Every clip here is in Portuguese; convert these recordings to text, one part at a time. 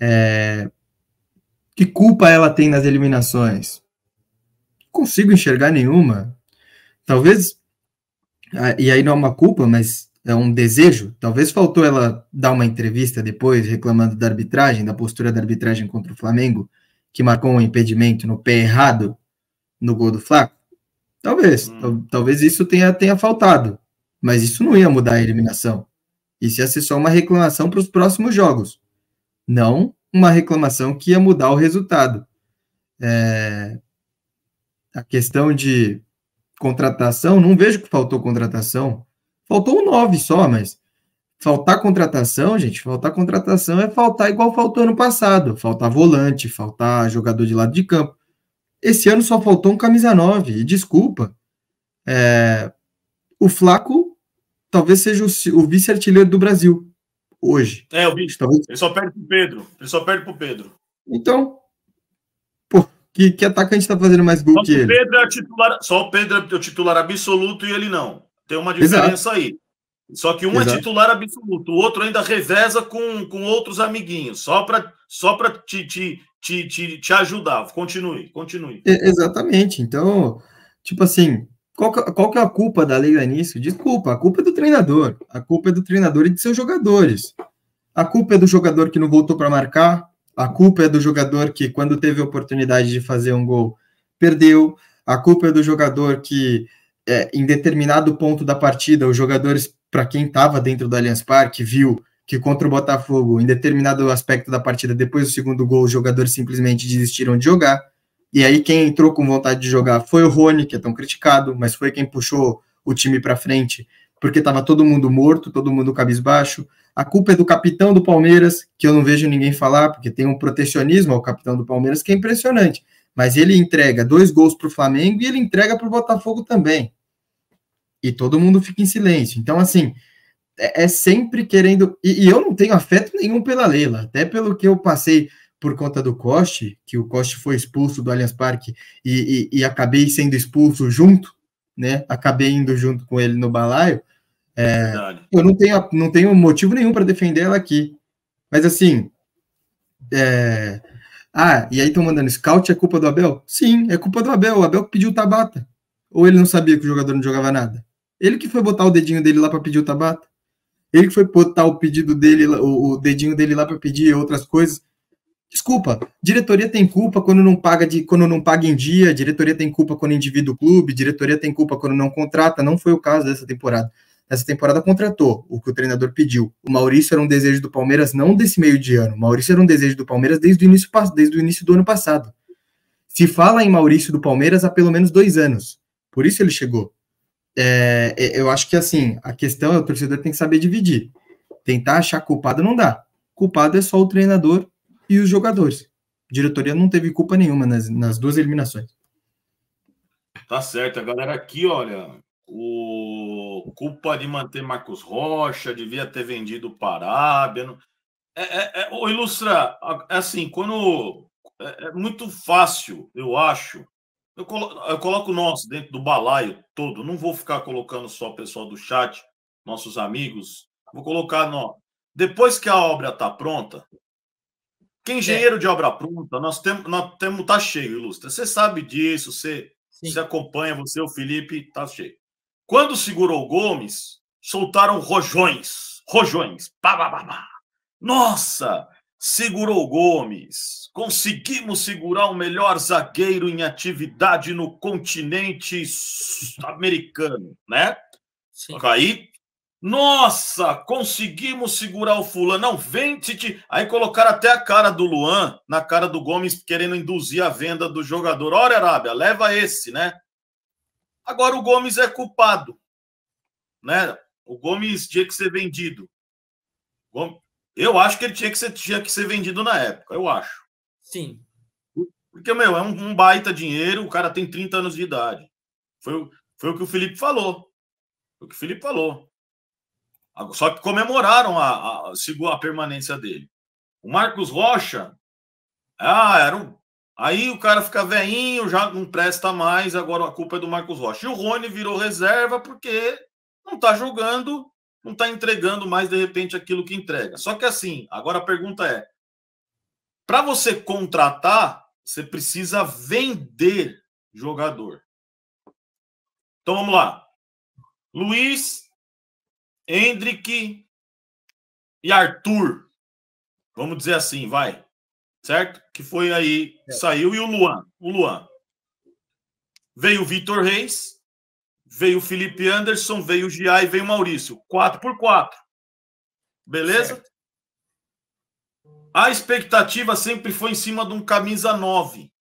É, que culpa ela tem nas eliminações? Não consigo enxergar nenhuma. Talvez, e aí não é uma culpa, mas é um desejo. Talvez faltou ela dar uma entrevista depois reclamando da arbitragem, da postura da arbitragem contra o Flamengo, que marcou um impedimento no pé errado no gol do Flaco. Talvez, hum. talvez isso tenha, tenha faltado, mas isso não ia mudar a eliminação. Isso ia ser só uma reclamação para os próximos jogos não uma reclamação que ia mudar o resultado. É, a questão de contratação, não vejo que faltou contratação. Faltou um nove só, mas faltar contratação, gente, faltar contratação é faltar igual faltou ano passado. Faltar volante, faltar jogador de lado de campo. Esse ano só faltou um camisa 9, e desculpa. É, o Flaco talvez seja o, o vice-artilheiro do Brasil hoje. É, eu vi. Talvez... Ele só perde pro Pedro. Ele só perde pro Pedro. Então, pô, que, que atacante tá fazendo mais gol só que ele? Pedro é titular, só o Pedro é o titular absoluto e ele não. Tem uma diferença Exato. aí. Só que um é Exato. é titular absoluto, o outro ainda reveza com, com outros amiguinhos, só para só pra te, te, te, te, te ajudar. Continue, continue. É, exatamente. Então, tipo assim, qual que, é, qual que é a culpa da Leila nisso? Desculpa, a culpa é do treinador. A culpa é do treinador e de seus jogadores. A culpa é do jogador que não voltou para marcar. A culpa é do jogador que, quando teve a oportunidade de fazer um gol, perdeu. A culpa é do jogador que, é, em determinado ponto da partida, os jogadores, para quem estava dentro do Allianz Parque, viu que contra o Botafogo, em determinado aspecto da partida, depois do segundo gol, os jogadores simplesmente desistiram de jogar. E aí quem entrou com vontade de jogar foi o Rony, que é tão criticado, mas foi quem puxou o time para frente, porque estava todo mundo morto, todo mundo cabisbaixo. A culpa é do capitão do Palmeiras, que eu não vejo ninguém falar, porque tem um protecionismo ao capitão do Palmeiras que é impressionante. Mas ele entrega dois gols para o Flamengo e ele entrega para o Botafogo também. E todo mundo fica em silêncio. Então, assim, é, é, sempre querendo. E, e, eu não tenho afeto nenhum pela Leila, até pelo que eu passei por conta do Coste, que o Coste foi expulso do Allianz Parque e, e, e, acabei sendo expulso junto, né? Acabei indo junto com ele no balaio. É, eu não tenho, não tenho motivo nenhum para defender ela aqui. Mas assim. É... Ah, e aí estão mandando scout é culpa do Abel? Sim, é culpa do Abel. O Abel pediu o Tabata. Ou ele não sabia que o jogador não jogava nada? Ele que foi botar o dedinho dele lá para pedir o Tabata. Ele que foi botar o pedido dele, o, o dedinho dele lá para pedir outras coisas Desculpa, diretoria tem culpa quando não paga de, quando não paga em dia, diretoria tem culpa quando endivida o clube, diretoria tem culpa quando não contrata, não foi o caso dessa temporada. Essa temporada contratou o que o treinador pediu. O Maurício era um desejo do Palmeiras não desse meio de ano. O Maurício era um desejo do Palmeiras desde o início, desde o início do ano passado. Se fala em Maurício do Palmeiras há pelo menos dois anos. Por isso ele chegou. É, é, eu acho que assim, a questão é o torcedor tem que saber dividir. Tentar achar culpado não dá. Culpado é só o treinador e os jogadores. A diretoria não teve culpa nenhuma nas, nas duas eliminações. Tá certo, a galera aqui, olha, o culpa de manter Marcos Rocha, devia ter vendido o Pará, É, é, é ilustra, é assim, quando é, é, muito fácil, eu acho. Eu, colo, eu coloco nós dentro do balaio todo, não vou ficar colocando só o pessoal do chat, nossos amigos. Vou colocar, nós. Depois que a obra está pronta, que é. engenheiro é. de obra pronta, nós temos, nós temos, tá cheio, Ilustra. Você sabe disso, você, você acompanha, você, o Felipe, tá cheio. Quando segurou o Gomes, soltaram rojões, rojões, pá, pá, pá, pá. Nossa, segurou o Gomes. Conseguimos segurar o melhor zagueiro em atividade no continente americano, né? Sim. Aí nossa, conseguimos segurar o fulano. Não, vem, Titi. Aí colocaram até a cara do Luan na cara do Gomes, querendo induzir a venda do jogador. Olha, Arábia, leva esse, né? Agora o Gomes é culpado, né? O Gomes tinha que ser vendido. Eu acho que ele tinha que ser, tinha que ser vendido na época, eu acho. Sim. Porque, meu, é um, um baita dinheiro, o cara tem 30 anos de idade. Foi, foi o que o Felipe falou. Foi o que o Felipe falou. Só que comemoraram a, a, a permanência dele. O Marcos Rocha, ah, era um, aí o cara fica veinho, já não presta mais, agora a culpa é do Marcos Rocha. E o Rony virou reserva porque não está jogando, não está entregando mais, de repente, aquilo que entrega. Só que assim, agora a pergunta é, para você contratar, você precisa vender jogador. Então vamos lá. Luiz Hendrick e Arthur. Vamos dizer assim, vai. Certo? Que foi aí, é. saiu. E o Luan? O Luan. Veio o Vitor Reis, veio o Felipe Anderson, veio o Gia e veio o Maurício. 4 por 4 Beleza? Certo. A expectativa sempre foi em cima de um camisa 9.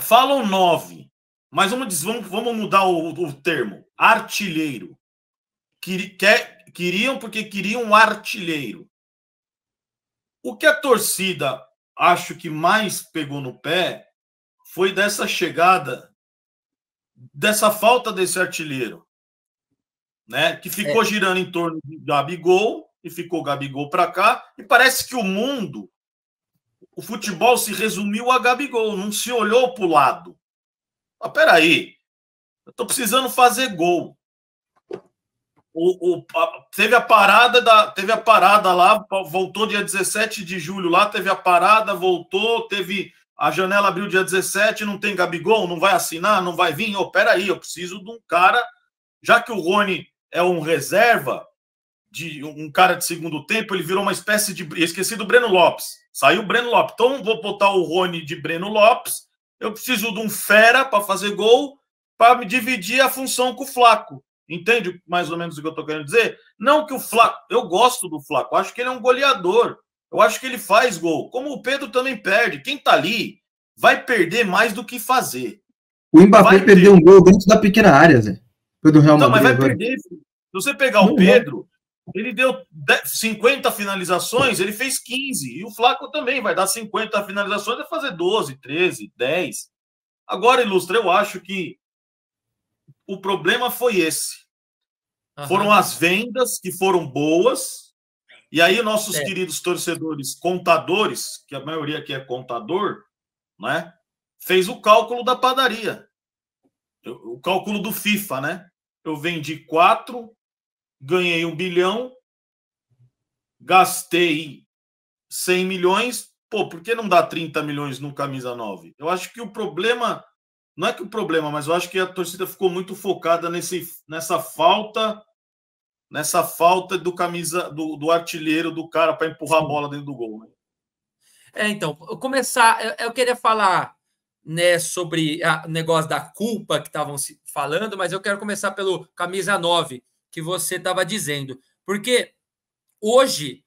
Falam 9, mas vamos, vamos, mudar o, o termo. Artilheiro queriam porque queriam um artilheiro. O que a torcida acho que mais pegou no pé foi dessa chegada, dessa falta desse artilheiro, né? Que ficou é. girando em torno de Gabigol e ficou Gabigol para cá e parece que o mundo, o futebol se resumiu a Gabigol, não se olhou para o lado. Ah, peraí, eu tô precisando fazer gol. O, o a, teve a parada da, teve a parada lá, voltou dia 17 de julho lá, teve a parada, voltou, teve a janela abriu dia 17, não tem Gabigol, não vai assinar, não vai vir. Oh, peraí, eu preciso de um cara, já que o Rony é um reserva, de um cara de segundo tempo, ele virou uma espécie de. esqueci do Breno Lopes. Saiu o Breno Lopes. Então vou botar o Rony de Breno Lopes. Eu preciso de um fera para fazer gol, para me dividir a função com o Flaco. Entende mais ou menos o que eu estou querendo dizer? Não que o Flaco. Eu gosto do Flaco, acho que ele é um goleador. Eu acho que ele faz gol. Como o Pedro também perde. Quem está ali vai perder mais do que fazer. O Mbappé vai perdeu ter. um gol dentro da pequena área, Zé. Foi do Real Madrid. Não, mas vai agora. perder. Se você pegar não, o Pedro, ele deu 50 finalizações, ele fez 15. E o Flaco também vai dar 50 finalizações, vai fazer 12, 13, 10. Agora, Ilustre, eu acho que o problema foi esse. Uhum. Foram as vendas que foram boas, e aí nossos é. queridos torcedores contadores, que a maioria aqui é contador, né? Fez o cálculo da padaria. O cálculo do FIFA, né? Eu vendi quatro, ganhei um bilhão, gastei 100 milhões, pô, por que não dá 30 milhões no camisa 9? Eu acho que o problema não é que o problema, mas eu acho que a torcida ficou muito focada nesse, nessa falta nessa falta do camisa do, do artilheiro do cara para empurrar a bola dentro do gol. Né? É, então, eu começar, eu, eu, queria falar né, sobre o negócio da culpa que estavam falando, mas eu quero começar pelo camisa 9 que você estava dizendo. Porque hoje,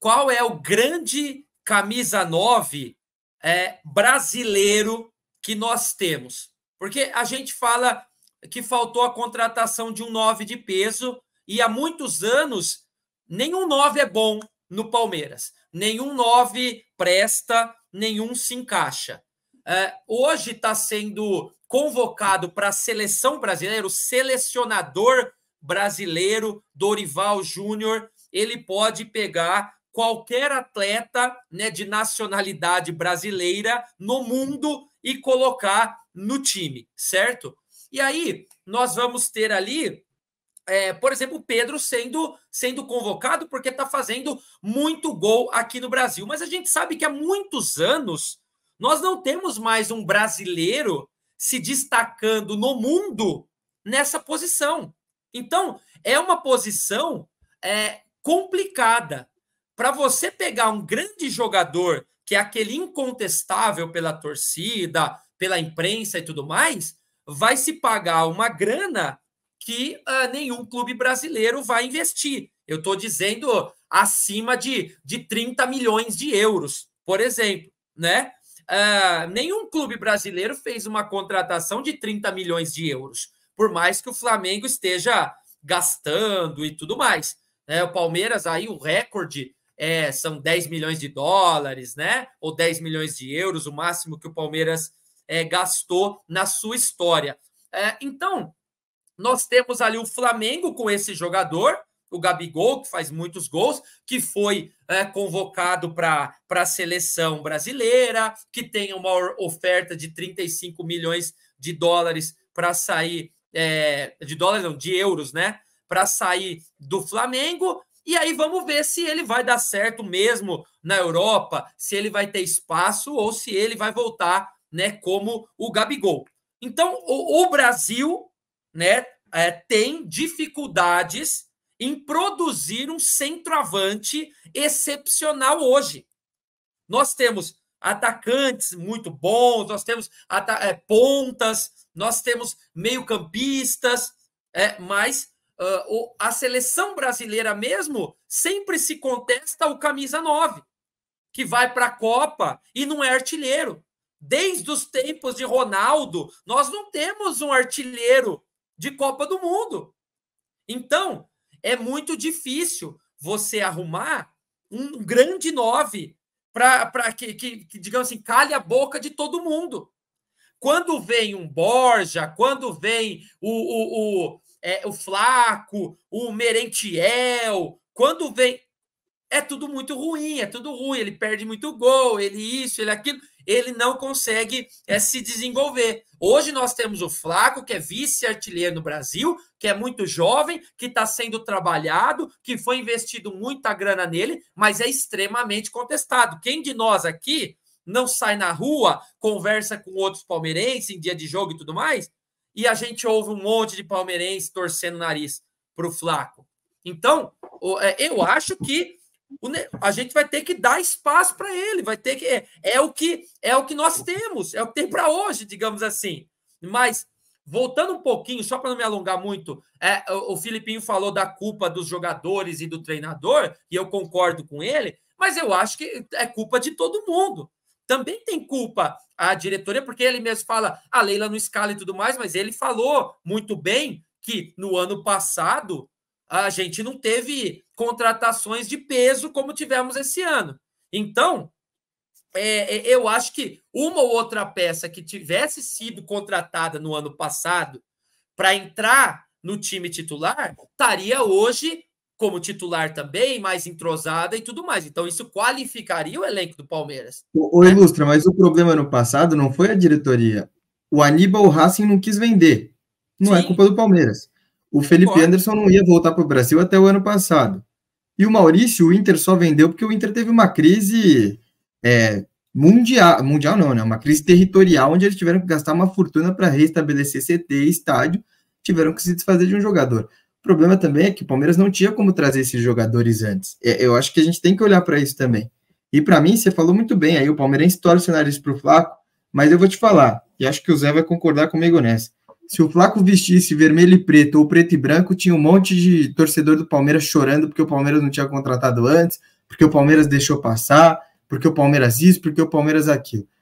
qual é o grande camisa 9 é, brasileiro que nós temos? Porque a gente fala que faltou a contratação de um 9 de peso e há muitos anos nenhum 9 é bom no Palmeiras. Nenhum 9 presta, nenhum se encaixa. É, hoje está sendo convocado para a seleção brasileira, o selecionador brasileiro Dorival Júnior, ele pode pegar qualquer atleta né, de nacionalidade brasileira no mundo e colocar no time, certo? E aí nós vamos ter ali, é, por exemplo, o Pedro sendo, sendo convocado porque está fazendo muito gol aqui no Brasil. Mas a gente sabe que há muitos anos nós não temos mais um brasileiro se destacando no mundo nessa posição. Então, é uma posição é, complicada. Para você pegar um grande jogador, que é aquele incontestável pela torcida, pela imprensa e tudo mais, vai se pagar uma grana que uh, nenhum clube brasileiro vai investir. Eu estou dizendo acima de, de 30 milhões de euros, por exemplo, né? Uh, nenhum clube brasileiro fez uma contratação de 30 milhões de euros, por mais que o Flamengo esteja gastando e tudo mais. Né? O Palmeiras, aí o recorde é, são 10 milhões de dólares, né? Ou 10 milhões de euros, o máximo que o Palmeiras é, gastou na sua história. É, então, nós temos ali o Flamengo com esse jogador, o Gabigol, que faz muitos gols, que foi é, convocado para a seleção brasileira, que tem uma oferta de 35 milhões de dólares para sair, é, de dólares não, de euros, né? Para sair do Flamengo. E aí vamos ver se ele vai dar certo mesmo na Europa, se ele vai ter espaço ou se ele vai voltar né, como o Gabigol. Então, o, o Brasil né, é, tem dificuldades em produzir um centroavante excepcional hoje. Nós temos atacantes muito bons, nós temos é, pontas, nós temos meio-campistas, é, mas uh, o, a seleção brasileira mesmo sempre se contesta o camisa 9, que vai para a Copa e não é artilheiro. Desde os tempos de Ronaldo, nós não temos um artilheiro de Copa do Mundo. Então, é muito difícil você arrumar um grande nove para que, que, que, digamos assim, calhe a boca de todo mundo. Quando vem um Borja, quando vem o, o, o, é, o Flaco, o Merentiel, quando vem é tudo muito ruim, é tudo ruim. Ele perde muito gol, ele isso, ele aquilo, ele não consegue é, se desenvolver. Hoje nós temos o Flaco, que é vice-artilheiro no Brasil, que é muito jovem, que está sendo trabalhado, que foi investido muita grana nele, mas é extremamente contestado. Quem de nós aqui não sai na rua, conversa com outros palmeirenses em dia de jogo e tudo mais, e a gente ouve um monte de palmeirense torcendo o nariz para o Flaco. Então, eh, eu acho que a gente vai ter que dar espaço para ele, vai ter que é, é, o que é o que nós temos, é o que tem para hoje, digamos assim. Mas voltando um pouquinho, só para não me alongar muito, é, o, o Filipinho falou da culpa dos jogadores e do treinador, e eu concordo com ele, mas eu acho que é culpa de todo mundo. Também tem culpa a diretoria, porque ele mesmo fala, a ah, Leila não escala e tudo mais, mas ele falou muito bem que no ano passado a gente não teve contratações de peso como tivemos esse ano. Então, é, é, eu acho que uma ou outra peça que tivesse sido contratada no ano passado para entrar no time titular estaria hoje como titular também, mais entrosada e tudo mais. Então, isso qualificaria o elenco do Palmeiras. O, né? Ilustra, mas o problema no passado não foi a diretoria. O Aníbal Racing não quis vender. Não é Sim. é culpa do Palmeiras. O Felipe Anderson não ia voltar para o Brasil até o ano passado. E o Maurício, o Inter só vendeu porque o Inter teve uma crise é, mundial, mundial não, né? Uma crise territorial onde eles tiveram que gastar uma fortuna para restabelecer CT e estádio, tiveram que se desfazer de um jogador. O problema também é que o Palmeiras não tinha como trazer esses jogadores antes. É, eu acho que a gente tem que olhar para isso também. E para mim, você falou muito bem aí, o Palmeiras torce o nariz para o Flaco, mas eu vou te falar, e acho que o Zé vai concordar comigo nessa. Se o Flaco vestisse vermelho e preto ou preto e branco, tinha um monte de torcedor do Palmeiras chorando porque o Palmeiras não tinha contratado antes, porque o Palmeiras deixou passar, porque o Palmeiras isso, porque o Palmeiras aquilo.